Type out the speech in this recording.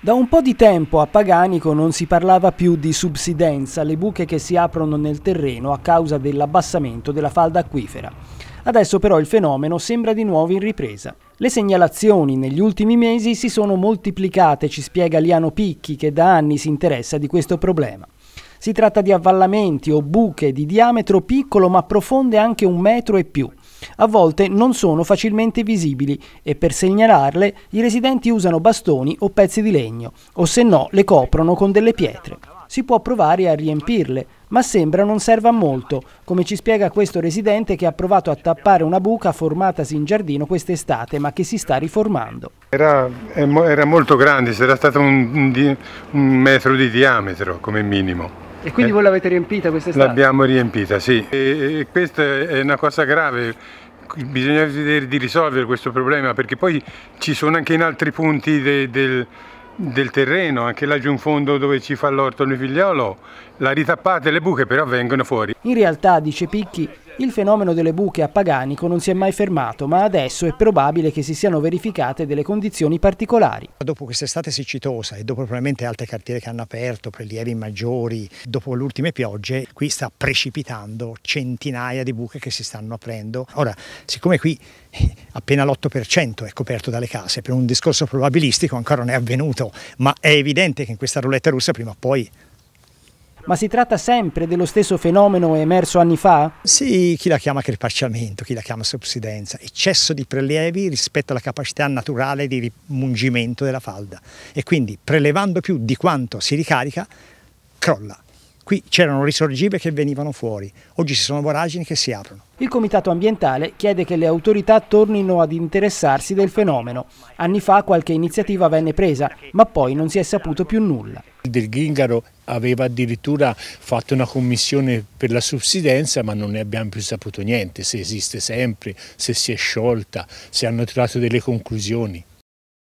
Da un po' di tempo a Paganico non si parlava più di subsidenza, le buche che si aprono nel terreno a causa dell'abbassamento della falda acquifera. Adesso però il fenomeno sembra di nuovo in ripresa. Le segnalazioni negli ultimi mesi si sono moltiplicate, ci spiega Liano Picchi che da anni si interessa di questo problema. Si tratta di avvallamenti o buche di diametro piccolo ma profonde anche un metro e più a volte non sono facilmente visibili e per segnalarle i residenti usano bastoni o pezzi di legno o se no le coprono con delle pietre. Si può provare a riempirle, ma sembra non serva molto, come ci spiega questo residente che ha provato a tappare una buca formatasi in giardino quest'estate ma che si sta riformando. Era, era molto grande, era stato un, un, un metro di diametro come minimo. E quindi eh. voi l'avete riempita quest'estate? L'abbiamo riempita, sì. E, e questa è una cosa grave bisogna vedere di risolvere questo problema perché poi ci sono anche in altri punti de, del, del, terreno, anche laggiù in fondo dove ci fa l'orto il figliolo, la ritappate le buche però vengono fuori. In realtà, dice Picchi, il fenomeno delle buche a Paganico non si è mai fermato, ma adesso è probabile che si siano verificate delle condizioni particolari. Dopo quest'estate siccitosa e dopo probabilmente altre cartiere che hanno aperto, prelievi maggiori, dopo le ultime piogge, qui sta precipitando centinaia di buche che si stanno aprendo. Ora, siccome qui appena l'8% è coperto dalle case, per un discorso probabilistico ancora non è avvenuto, ma è evidente che in questa roulette russa prima o poi ma si tratta sempre dello stesso fenomeno emerso anni fa? Sì, chi la chiama crepacciamento, chi la chiama subsidenza, eccesso di prelievi rispetto alla capacità naturale di rimungimento della falda e quindi prelevando più di quanto si ricarica, crolla. Qui c'erano risorgive che venivano fuori, oggi ci sono voragini che si aprono. Il Comitato ambientale chiede che le autorità tornino ad interessarsi del fenomeno. Anni fa qualche iniziativa venne presa, ma poi non si è saputo più nulla. Del Gingaro aveva addirittura fatto una commissione per la subsidenza ma non ne abbiamo più saputo niente, se esiste sempre, se si è sciolta, se hanno tirato delle conclusioni.